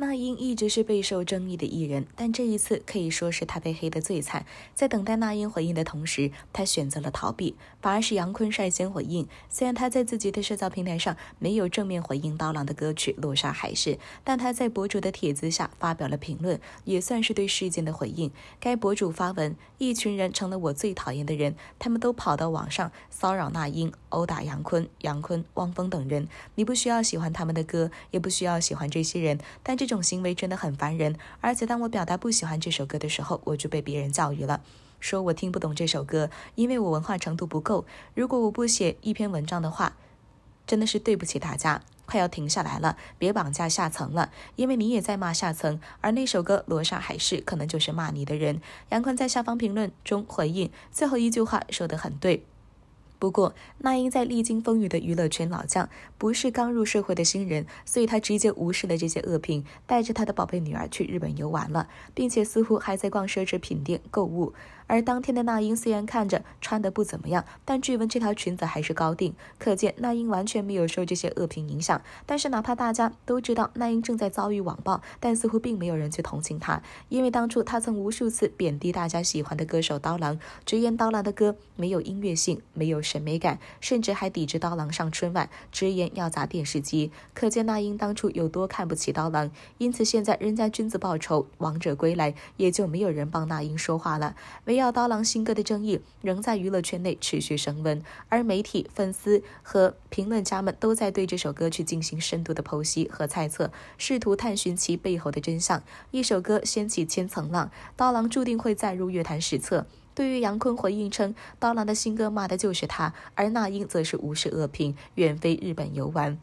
那英一直是备受争议的艺人，但这一次可以说是她被黑得最惨。在等待那英回应的同时，她选择了逃避。反而是杨坤率先回应，虽然他在自己的社交平台上没有正面回应刀郎的歌曲《落沙海市》，但他在博主的帖子下发表了评论，也算是对事件的回应。该博主发文：一群人成了我最讨厌的人，他们都跑到网上骚扰那英、殴打杨坤、杨坤、汪峰等人。你不需要喜欢他们的歌，也不需要喜欢这些人，但这。这种行为真的很烦人，而且当我表达不喜欢这首歌的时候，我就被别人教育了，说我听不懂这首歌，因为我文化程度不够。如果我不写一篇文章的话，真的是对不起大家，快要停下来了，别绑架下层了，因为你也在骂下层，而那首歌《罗刹海市》可能就是骂你的人。杨坤在下方评论中回应，最后一句话说的很对。不过，那英在历经风雨的娱乐圈老将，不是刚入社会的新人，所以她直接无视了这些恶评，带着她的宝贝女儿去日本游玩了，并且似乎还在逛奢侈品店购物。而当天的那英虽然看着穿得不怎么样，但据闻这条裙子还是高定，可见那英完全没有受这些恶评影响。但是，哪怕大家都知道那英正在遭遇网暴，但似乎并没有人去同情她，因为当初她曾无数次贬低大家喜欢的歌手刀郎，直言刀郎的歌没有音乐性，没有。审美感，甚至还抵制刀郎上春晚，直言要砸电视机。可见那英当初有多看不起刀郎，因此现在人家君子报仇，王者归来，也就没有人帮那英说话了。围绕刀郎新歌的争议仍在娱乐圈内持续升温，而媒体、粉丝和评论家们都在对这首歌曲进行深度的剖析和猜测，试图探寻其背后的真相。一首歌掀起千层浪，刀郎注定会载入乐坛史册。对于杨坤回应称，刀郎的新歌骂的就是他，而那英则是无视恶评，远飞日本游玩。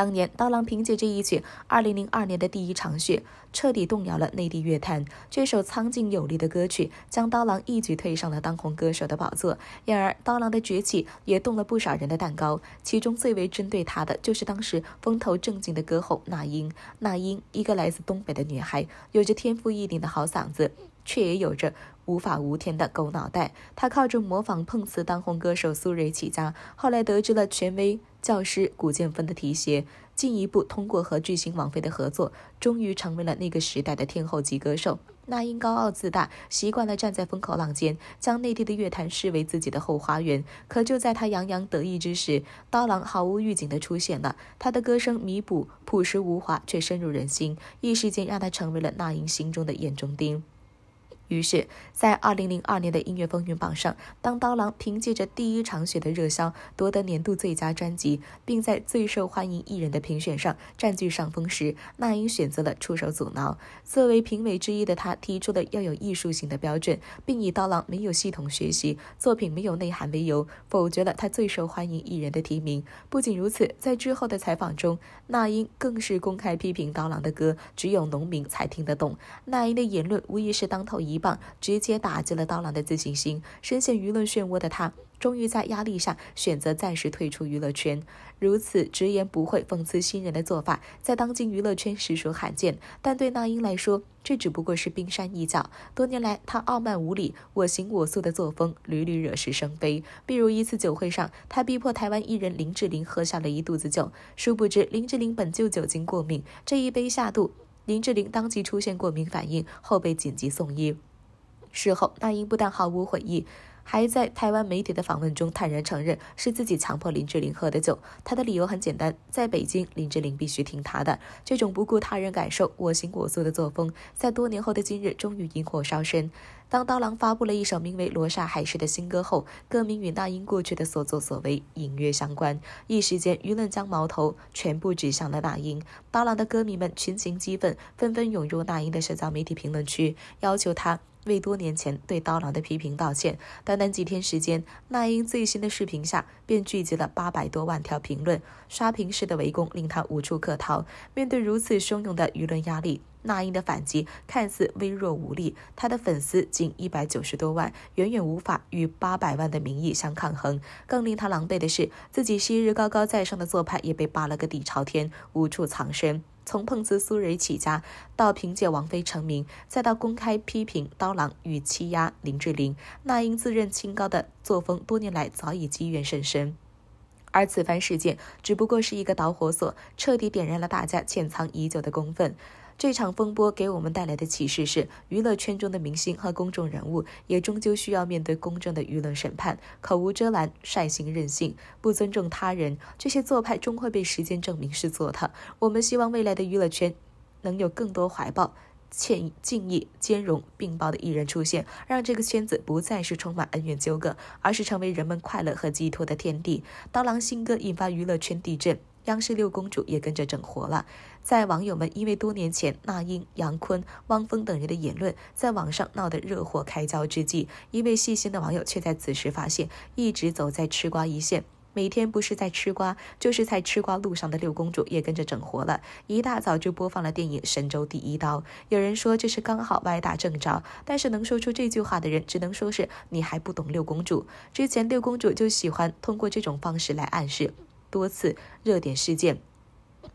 当年，刀郎凭借这一曲《二零零二年的第一场雪》，彻底动摇了内地乐坛。这首苍劲有力的歌曲，将刀郎一举推上了当红歌手的宝座。然而，刀郎的崛起也动了不少人的蛋糕。其中最为针对他的，就是当时风头正劲的歌后那英。那英，一个来自东北的女孩，有着天赋异禀的好嗓子，却也有着无法无天的狗脑袋。她靠着模仿碰瓷当红歌手苏芮起家，后来得知了权威。教师古建芬的提携，进一步通过和巨星王菲的合作，终于成为了那个时代的天后级歌手。那英高傲自大，习惯了站在风口浪尖，将内地的乐坛视为自己的后花园。可就在他洋洋得意之时，刀郎毫无预警的出现了，他的歌声弥补朴实无华，却深入人心，一时间让他成为了那英心中的眼中钉。于是，在二零零二年的音乐风云榜上，当刀郎凭借着《第一场雪》的热销夺得年度最佳专辑，并在最受欢迎艺人的评选上占据上风时，那英选择了出手阻挠。作为评委之一的他，提出了要有艺术性的标准，并以刀郎没有系统学习、作品没有内涵为由，否决了他最受欢迎艺人的提名。不仅如此，在之后的采访中，那英更是公开批评刀郎的歌只有农民才听得懂。那英的言论无疑是当头一。棒直接打击了刀郎的自信心，深陷舆论漩涡的他，终于在压力下选择暂时退出娱乐圈。如此直言不讳、讽刺新人的做法，在当今娱乐圈实属罕见。但对那英来说，这只不过是冰山一角。多年来，他傲慢无礼、我行我素的作风，屡屡惹是生非。比如一次酒会上，他逼迫台湾艺人林志玲喝下了一肚子酒，殊不知林志玲本就酒精过敏，这一杯下肚，林志玲当即出现过敏反应，后被紧急送医。事后，那英不但毫无悔意，还在台湾媒体的访问中坦然承认是自己强迫林志玲喝的酒。他的理由很简单：在北京，林志玲必须听他的。这种不顾他人感受、我行我素的作风，在多年后的今日终于引火烧身。当刀郎发布了一首名为《罗刹海市》的新歌后，歌名与那英过去的所作所为隐约相关，一时间舆论将矛头全部指向了那英。刀郎的歌迷们群情激愤，纷纷涌入那英的社交媒体评论区，要求他。为多年前对刀郎的批评道歉。短短几天时间，那英最新的视频下便聚集了八百多万条评论，刷屏式的围攻令他无处可逃。面对如此汹涌的舆论压力，那英的反击看似微弱无力，他的粉丝仅一百九十多万，远远无法与八百万的民意相抗衡。更令他狼狈的是，自己昔日高高在上的做派也被扒了个底朝天，无处藏身。从碰瓷苏蕊起家，到凭借王菲成名，再到公开批评刀郎与欺压林志玲，那英自认清高的作风，多年来早已积怨甚深。而此番事件只不过是一个导火索，彻底点燃了大家潜藏已久的公愤。这场风波给我们带来的启示是：娱乐圈中的明星和公众人物也终究需要面对公正的舆论审判。口无遮拦、率性任性、不尊重他人，这些做派终会被时间证明是做的。我们希望未来的娱乐圈能有更多怀抱歉意、敬意、兼容并包的艺人出现，让这个圈子不再是充满恩怨纠葛，而是成为人们快乐和寄托的天地。刀郎新歌引发娱乐圈地震。央视六公主也跟着整活了。在网友们因为多年前那英、杨坤、汪峰等人的言论在网上闹得热火开交之际，一位细心的网友却在此时发现，一直走在吃瓜一线，每天不是在吃瓜，就是在吃瓜路上的六公主也跟着整活了。一大早就播放了电影《神州第一刀》，有人说这是刚好歪打正着，但是能说出这句话的人，只能说是你还不懂六公主。之前六公主就喜欢通过这种方式来暗示。多次热点事件。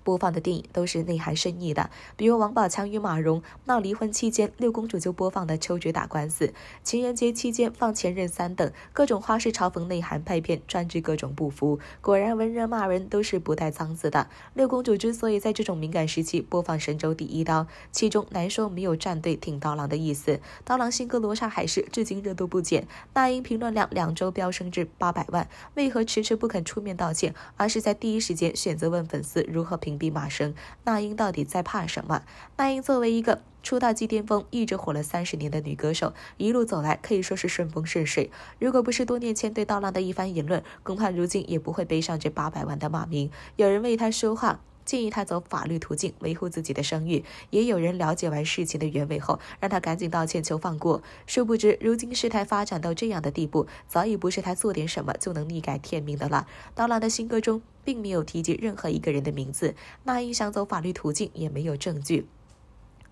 播放的电影都是内涵深意的，比如王宝强与马蓉闹离婚期间，六公主就播放的《秋菊打官司》，情人节期间放《前任三》等各种花式嘲讽内涵拍片，专治各种不服。果然文人骂人都是不带脏字的。六公主之所以在这种敏感时期播放《神州第一刀》，其中难说没有站队挺刀郎的意思。刀郎新歌《罗刹海市》至今热度不减，那英评论量两周飙升至八百万，为何迟迟不肯出面道歉，而是在第一时间选择问粉丝如何评？逼骂声，那英到底在怕什么？那英作为一个出道即巅峰、一直火了三十年的女歌手，一路走来可以说是顺风顺水。如果不是多年前对刀郎的一番言论，恐怕如今也不会背上这八百万的骂名。有人为她说话。建议他走法律途径维护自己的声誉，也有人了解完事情的原委后，让他赶紧道歉求放过。殊不知，如今事态发展到这样的地步，早已不是他做点什么就能逆改天命的了。刀郎的新歌中并没有提及任何一个人的名字，那英想走法律途径也没有证据。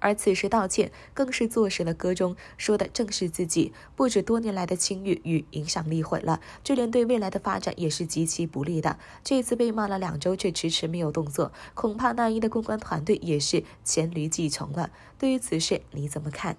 而此时道歉更是坐实了歌中说的正是自己，不止多年来的清誉与影响力毁了，就连对未来的发展也是极其不利的。这次被骂了两周，却迟迟没有动作，恐怕那英的公关团队也是黔驴技穷了。对于此事，你怎么看？